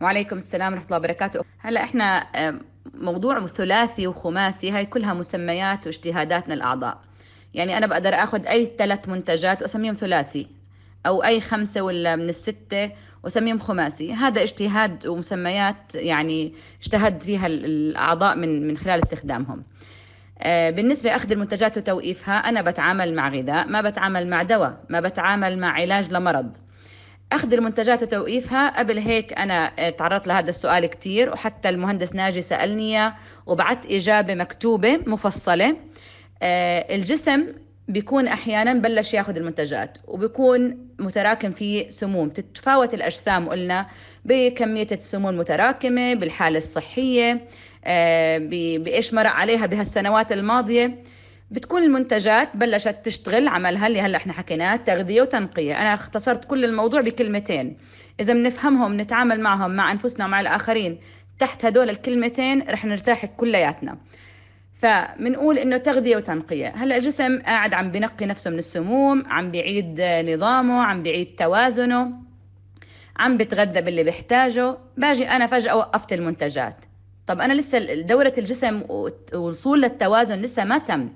وعليكم السلام ورحمة الله وبركاته هلا احنا موضوع ثلاثي وخماسي هاي كلها مسميات واجتهاداتنا الأعضاء يعني أنا بقدر أخذ أي ثلاث منتجات وأسميهم ثلاثي أو أي خمسة ولا من الستة وأسميهم خماسي هذا اجتهاد ومسميات يعني اجتهد فيها الأعضاء من, من خلال استخدامهم آه، بالنسبة أخذ المنتجات وتوقيفها أنا بتعامل مع غذاء ما بتعامل مع دواء ما بتعامل مع علاج لمرض اخذ المنتجات وتوقيفها قبل هيك انا آه، تعرضت لهذا السؤال كثير وحتى المهندس ناجي سالني وبعت اجابه مكتوبه مفصله آه، الجسم بيكون احيانا بلش ياخذ المنتجات وبيكون متراكم فيه سموم تتفاوت الاجسام قلنا بكميه السموم المتراكمه بالحاله الصحيه آه، بايش مرق عليها بهالسنوات الماضيه بتكون المنتجات بلشت تشتغل عملها اللي هلا احنا حكيناه تغذيه وتنقيه انا اختصرت كل الموضوع بكلمتين اذا بنفهمهم نتعامل معهم مع انفسنا ومع الاخرين تحت هدول الكلمتين رح نرتاح كلياتنا فبنقول انه تغذيه وتنقيه هلا الجسم قاعد عم بنقي نفسه من السموم عم بيعيد نظامه عم بيعيد توازنه عم بتغذى باللي بيحتاجه باجي انا فجاه وقفت المنتجات طب انا لسه دوره الجسم والوصول للتوازن لسه ما تم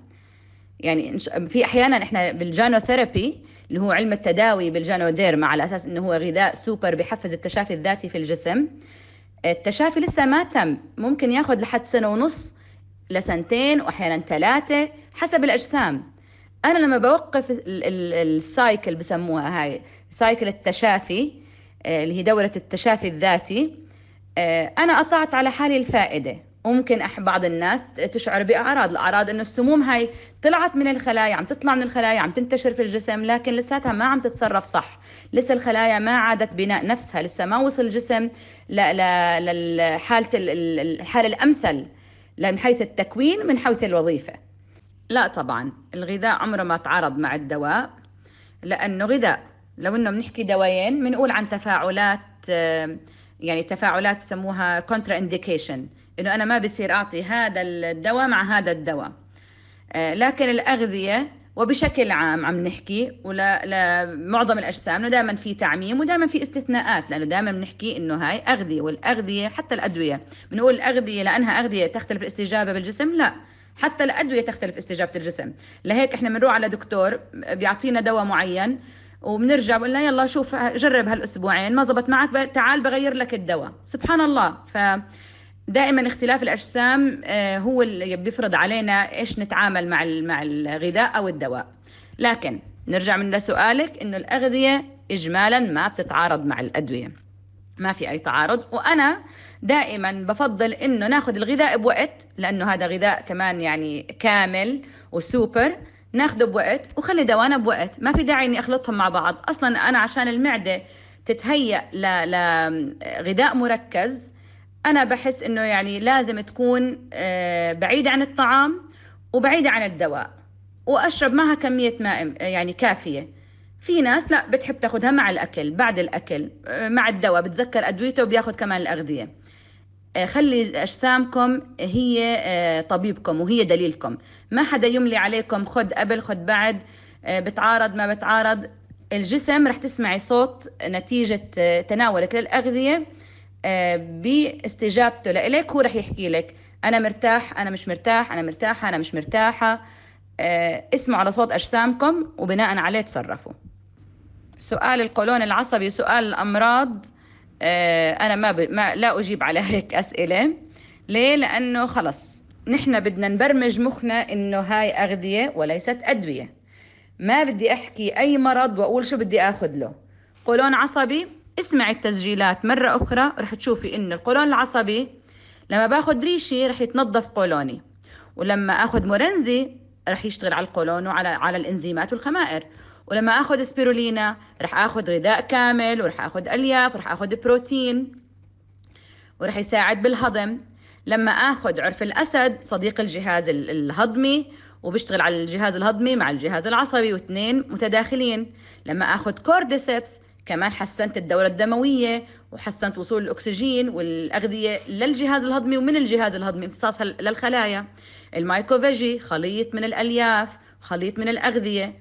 يعني في احيانا احنا بالجانوثيرابي اللي هو علم التداوي بالجانوديرما على اساس انه هو غذاء سوبر بحفز التشافي الذاتي في الجسم التشافي لسه ما تم ممكن ياخذ لحد سنه ونص لسنتين واحيانا ثلاثه حسب الاجسام انا لما بوقف السايكل بسموها هاي سايكل التشافي آه، اللي هي دوره التشافي الذاتي آه، انا قطعت على حالي الفائده ممكن أحب بعض الناس تشعر باعراض الاعراض انه السموم هاي طلعت من الخلايا عم تطلع من الخلايا عم تنتشر في الجسم لكن لساتها ما عم تتصرف صح لسه الخلايا ما عادت بناء نفسها لسه ما وصل الجسم لحاله الحاله الامثل من حيث التكوين من حيث الوظيفه لا طبعا الغذاء عمره ما تعارض مع الدواء لانه غذاء لو انه بنحكي دوايين بنقول عن تفاعلات آه، يعني تفاعلات بسموها كونترا انديكيشن انه انا ما بصير اعطي هذا الدواء مع هذا الدواء آه، لكن الاغذيه وبشكل عام عم نحكي ولمعظم الاجسام انه دائما في تعميم ودائما في استثناءات لانه دائما بنحكي انه هاي اغذيه والاغذيه حتى الادويه بنقول الاغذيه لانها اغذيه تختلف الاستجابه بالجسم لا حتى الادويه تختلف استجابه الجسم لهيك احنا بنروح على دكتور بيعطينا دواء معين وبنرجع بقول لها يلا شوف جرب هالاسبوعين ما زبط معك تعال بغير لك الدواء سبحان الله ف دائما اختلاف الاجسام آه، هو اللي بيفرض علينا ايش نتعامل مع مع الغذاء او الدواء لكن نرجع من لسؤالك انه الاغذيه اجمالا ما بتتعارض مع الادويه ما في اي تعارض وانا دائما بفضل انه ناخذ الغذاء بوقت لانه هذا غذاء كمان يعني كامل وسوبر ناخده بوقت وخلي دوانا بوقت ما في داعي اني اخلطهم مع بعض اصلا انا عشان المعده تتهيأ لغذاء مركز انا بحس انه يعني لازم تكون آه، بعيده عن الطعام وبعيده عن الدواء واشرب معها كميه ماء يعني كافيه في ناس لا بتحب تاخذها مع الاكل بعد الاكل آه، مع الدواء بتذكر ادويته وبياخذ كمان الاغذيه آه، خلي اجسامكم هي طبيبكم وهي دليلكم ما حدا يملي عليكم خد قبل خد بعد بتعارض ما بتعارض الجسم رح تسمعي صوت نتيجة تناولك للأغذية آه، باستجابته لإلك هو رح يحكي لك أنا مرتاح أنا مش مرتاح أنا مرتاحة أنا مش مرتاحة آه، اسمعوا لصوت أجسامكم وبناء عليه تصرفوا سؤال القولون العصبي سؤال الأمراض آه، أنا ما, ب... ما لا أجيب على هيك أسئلة ليه؟ لأنه خلص نحن بدنا نبرمج مخنا إنه هاي أغذية وليست أدوية ما بدي أحكي أي مرض وأقول شو بدي آخذ له قولون عصبي اسمعي التسجيلات مرة أخرى رح تشوفي إن القولون العصبي لما باخد ريشي رح يتنظف قولوني ولما اخد مورنزي رح يشتغل على القولون وعلى على الانزيمات والخمائر ولما اخذ سبيرولينا رح اخذ غذاء كامل ورح اخذ الياف ورح اخذ بروتين ورح يساعد بالهضم لما اخذ عرف الاسد صديق الجهاز الهضمي وبيشتغل على الجهاز الهضمي مع الجهاز العصبي واثنين متداخلين لما اخذ كورديسبس كمان حسنت الدورة الدموية وحسنت وصول الأكسجين والأغذية للجهاز الهضمي ومن الجهاز الهضمي امتصاصها للخلايا المايكوفيجي خليط من الألياف خليط من الأغذية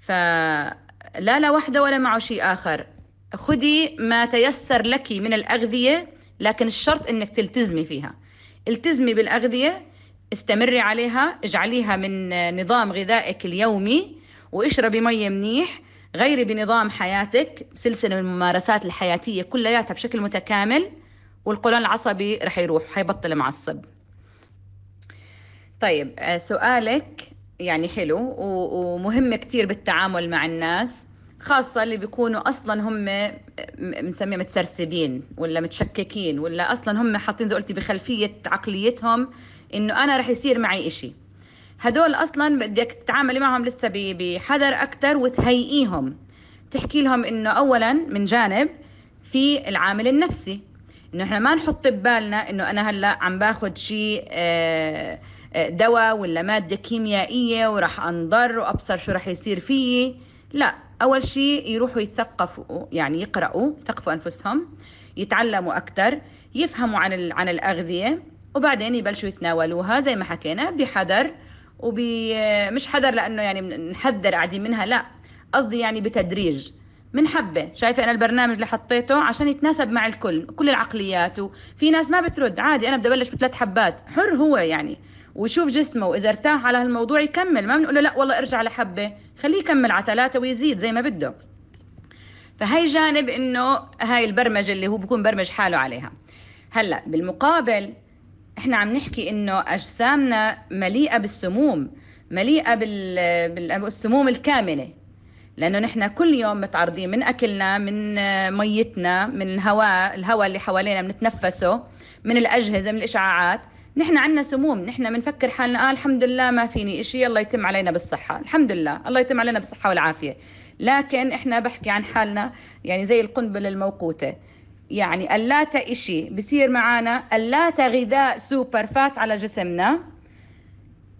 فلا لا وحدة ولا معه شيء آخر خدي ما تيسر لك من الأغذية لكن الشرط أنك تلتزمي فيها التزمي بالأغذية استمري عليها اجعليها من نظام غذائك اليومي واشربي مية منيح غيري بنظام حياتك سلسلة من الممارسات الحياتية كلياتها بشكل متكامل والقولون العصبي رح يروح حيبطل معصب طيب آه، سؤالك يعني حلو ومهم كتير بالتعامل مع الناس خاصة اللي بيكونوا أصلا هم بنسميه متسرسبين ولا متشككين ولا أصلا هم حاطين زي قلتي بخلفية عقليتهم إنه أنا رح يصير معي إشي هدول اصلا بدك تتعاملي معهم لسه بحذر اكثر وتهيئيهم تحكي لهم انه اولا من جانب في العامل النفسي انه احنا ما نحط ببالنا انه انا هلا عم باخذ شيء آه، آه، دواء ولا ماده كيميائيه وراح انضر وابصر شو راح يصير فيي لا اول شيء يروحوا يثقفوا يعني يقراوا يثقفوا انفسهم يتعلموا اكثر يفهموا عن عن الاغذيه وبعدين يبلشوا يتناولوها زي ما حكينا بحذر ومش حذر لانه يعني نحذر قاعدين منها لا قصدي يعني بتدريج من حبة شايفة أنا البرنامج اللي حطيته عشان يتناسب مع الكل كل العقليات وفي ناس ما بترد عادي أنا بدي أبلش بثلاث حبات حر هو يعني ويشوف جسمه وإذا ارتاح على هالموضوع يكمل ما بنقول له لا والله ارجع لحبة خليه يكمل على ثلاثة ويزيد زي ما بده فهي جانب إنه هاي البرمجة اللي هو بكون برمج حاله عليها هلأ بالمقابل احنا عم نحكي انه اجسامنا مليئه بالسموم مليئه بالسموم الكامنه لانه نحن كل يوم متعرضين من اكلنا من ميتنا من الهواء الهواء اللي حوالينا بنتنفسه من الاجهزه من الاشعاعات نحن عندنا سموم نحن بنفكر حالنا آه الحمد لله ما فيني شيء الله يتم علينا بالصحة الحمد لله الله يتم علينا بالصحة والعافية لكن إحنا بحكي عن حالنا يعني زي القنبلة الموقوتة يعني اللاتا إشي بصير معانا اللاتا غذاء سوبر فات على جسمنا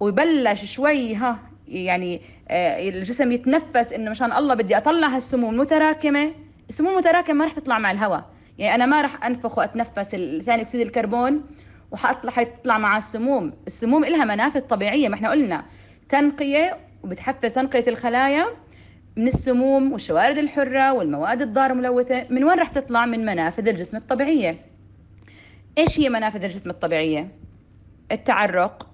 ويبلش شوي ها يعني آه، الجسم يتنفس انه مشان الله بدي اطلع هالسموم المتراكمه السموم المتراكمه ما رح تطلع مع الهواء يعني انا ما رح انفخ واتنفس ثاني اكسيد الكربون وحطلع حتطلع مع السموم السموم إلها منافذ طبيعيه ما احنا قلنا تنقيه وبتحفز تنقيه الخلايا من السموم والشوارد الحرة والمواد الضارة الملوثة من وين رح تطلع من منافذ الجسم الطبيعية إيش هي منافذ الجسم الطبيعية التعرق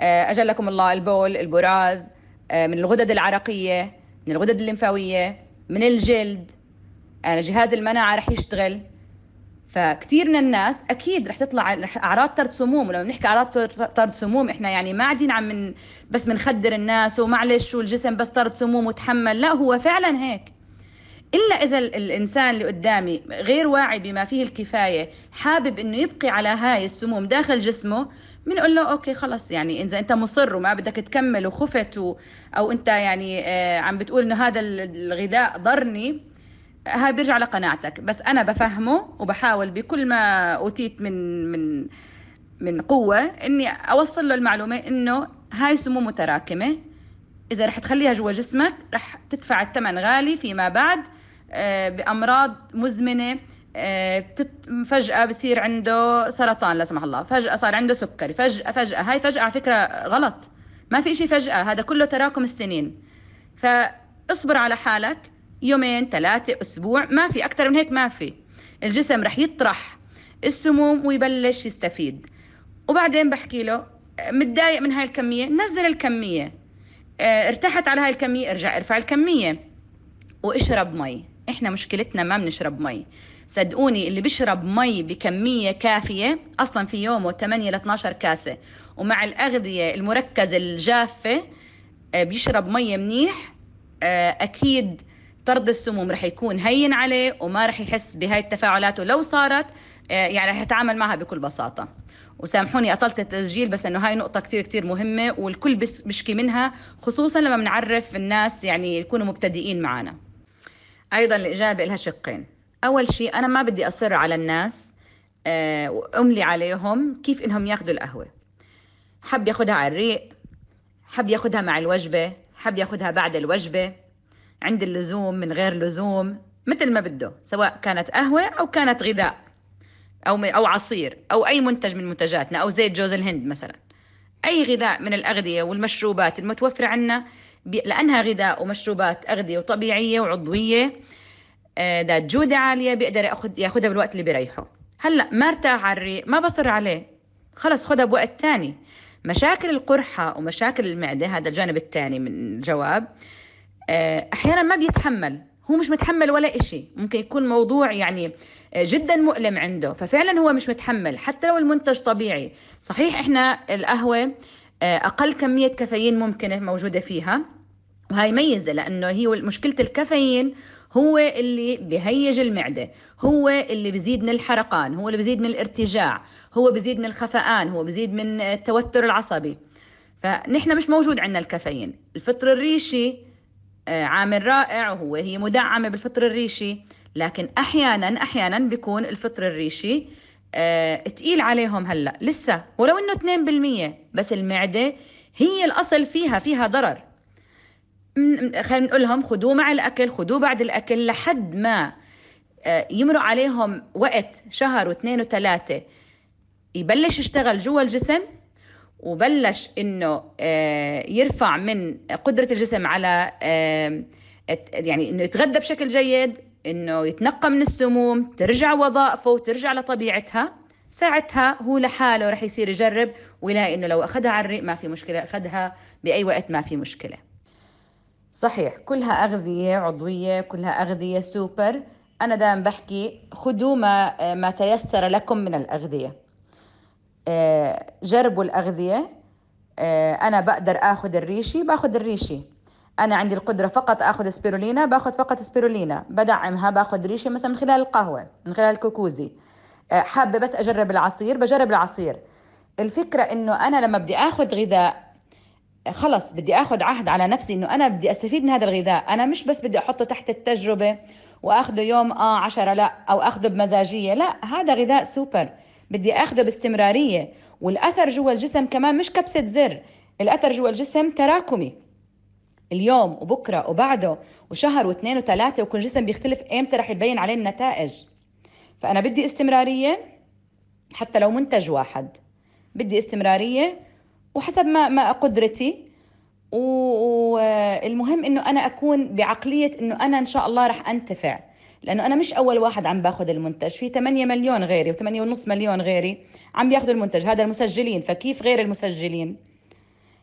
آه، أجلكم الله البول البراز آه، من الغدد العرقية من الغدد الليمفاوية من الجلد جهاز المناعة رح يشتغل فكتير من الناس اكيد رح تطلع اعراض طرد سموم ولما بنحكي اعراض طرد سموم احنا يعني ما قاعدين عم من بس بنخدر الناس ومعلش والجسم بس طرد سموم وتحمل لا هو فعلا هيك الا اذا الانسان اللي قدامي غير واعي بما فيه الكفايه حابب انه يبقي على هاي السموم داخل جسمه بنقول له اوكي خلص يعني اذا انت مصر وما بدك تكمل وخفت او انت يعني آه، عم بتقول انه هذا الغذاء ضرني هاي بيرجع لقناعتك بس انا بفهمه وبحاول بكل ما اوتيت من من من قوه اني اوصل له المعلومه انه هاي سموم متراكمه اذا رح تخليها جوا جسمك رح تدفع الثمن غالي فيما بعد آه، بامراض مزمنه آه، فجأة بصير عنده سرطان لا سمح الله فجأة صار عنده سكري فجأة فجأة هاي فجأة على فكرة غلط ما في شيء فجأة هذا كله تراكم السنين فاصبر على حالك يومين ثلاثة أسبوع ما في أكثر من هيك ما في الجسم رح يطرح السموم ويبلش يستفيد وبعدين بحكي له متضايق من هاي الكمية نزل الكمية آه، ارتحت على هاي الكمية ارجع ارفع الكمية واشرب مي احنا مشكلتنا ما بنشرب مي صدقوني اللي بيشرب مي بكمية كافية أصلا في يومه 8 ل 12 كاسة ومع الأغذية المركزة الجافة آه، بيشرب مي منيح آه، أكيد طرد السموم رح يكون هين عليه وما رح يحس بهاي التفاعلات ولو صارت آه، يعني رح يتعامل معها بكل بساطة وسامحوني أطلت التسجيل بس أنه هاي نقطة كتير كتير مهمة والكل بشكي منها خصوصا لما بنعرف الناس يعني يكونوا مبتدئين معنا أيضا الإجابة لها شقين أول شيء أنا ما بدي أصر على الناس آه، وأملي عليهم كيف إنهم ياخذوا القهوة حب ياخذها على الريق حب ياخذها مع الوجبة حب ياخذها بعد الوجبة عند اللزوم من غير لزوم مثل ما بده سواء كانت قهوة أو كانت غذاء أو أو عصير أو أي منتج من منتجاتنا أو زيت جوز الهند مثلا أي غذاء من الأغذية والمشروبات المتوفرة عنا لأنها غذاء ومشروبات أغذية وطبيعية وعضوية آه، ذات جودة عالية بيقدر ياخذ ياخذها بالوقت اللي بيريحه هلا ما ارتاح على الريق ما بصر عليه خلص خدها بوقت تاني مشاكل القرحة ومشاكل المعدة هذا الجانب الثاني من الجواب آه، احيانا ما بيتحمل هو مش متحمل ولا إشي ممكن يكون موضوع يعني آه، جدا مؤلم عنده ففعلا هو مش متحمل حتى لو المنتج طبيعي صحيح إحنا القهوة آه، أقل كمية كافيين ممكنة موجودة فيها وهي ميزة لأنه هي مشكلة الكافيين هو اللي بهيج المعدة هو اللي بزيد من الحرقان هو اللي بزيد من الارتجاع هو بزيد من الخفقان هو بزيد من التوتر العصبي فنحن مش موجود عندنا الكافيين الفطر الريشي عامل رائع وهو هي مدعمة بالفطر الريشي لكن أحيانا أحيانا بيكون الفطر الريشي آه، تقيل عليهم هلأ لسه ولو أنه 2% بس المعدة هي الأصل فيها فيها ضرر خلينا نقول لهم خذوه مع الأكل خذوه بعد الأكل لحد ما آه، يمرق عليهم وقت شهر واثنين وثلاثة يبلش يشتغل جوا الجسم وبلش انه آه، يرفع من قدره الجسم على آه، يعني انه يتغذى بشكل جيد انه يتنقى من السموم ترجع وظائفه وترجع لطبيعتها ساعتها هو لحاله رح يصير يجرب ويلاقي انه لو اخذها على الريق ما في مشكله اخذها باي وقت ما في مشكله صحيح كلها اغذيه عضويه كلها اغذيه سوبر انا دائما بحكي خذوا ما آه، ما تيسر لكم من الاغذيه آه، جربوا الأغذية آه، أنا بقدر آخذ الريشي باخذ الريشي أنا عندي القدرة فقط آخذ سبيرولينا باخذ فقط سبيرولينا بدعمها باخذ ريشي مثلا من خلال القهوة من خلال الكوكوزي آه، حابة بس أجرب العصير بجرب العصير الفكرة إنه أنا لما بدي آخذ غذاء خلص بدي اخذ عهد على نفسي انه انا بدي استفيد من هذا الغذاء انا مش بس بدي احطه تحت التجربه واخذه يوم اه عشرة لا او اخذه بمزاجيه لا هذا غذاء سوبر بدي اخده باستمراريه والاثر جوا الجسم كمان مش كبسه زر الاثر جوا الجسم تراكمي اليوم وبكره وبعده وشهر واثنين وثلاثه وكل جسم بيختلف امتى رح يبين عليه النتائج فانا بدي استمراريه حتى لو منتج واحد بدي استمراريه وحسب ما ما قدرتي والمهم انه انا اكون بعقليه انه انا ان شاء الله رح انتفع لانه انا مش اول واحد عم باخذ المنتج في 8 مليون غيري و8.5 مليون غيري عم ياخذوا المنتج هذا المسجلين فكيف غير المسجلين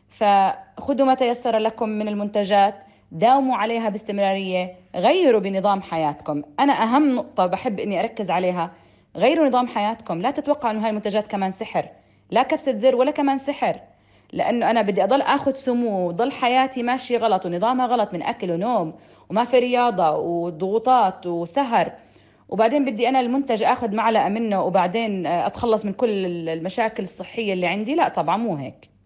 فخذوا ما تيسر لكم من المنتجات داوموا عليها باستمرارية غيروا بنظام حياتكم أنا أهم نقطة بحب أني أركز عليها غيروا نظام حياتكم لا تتوقعوا أنه هاي المنتجات كمان سحر لا كبسة زر ولا كمان سحر لانه انا بدي اضل اخذ سمو وضل حياتي ماشي غلط ونظامها غلط من اكل ونوم وما في رياضه وضغوطات وسهر وبعدين بدي انا المنتج اخذ معلقه منه وبعدين آه، اتخلص من كل المشاكل الصحيه اللي عندي لا طبعا مو هيك